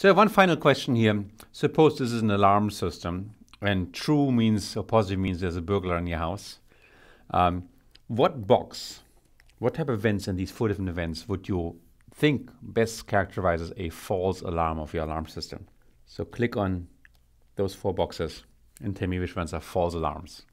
So one final question here. Suppose this is an alarm system and true means or positive means there's a burglar in your house. Um, what box, what type of events and these four different events would you think best characterizes a false alarm of your alarm system? So click on those four boxes and tell me which ones are false alarms.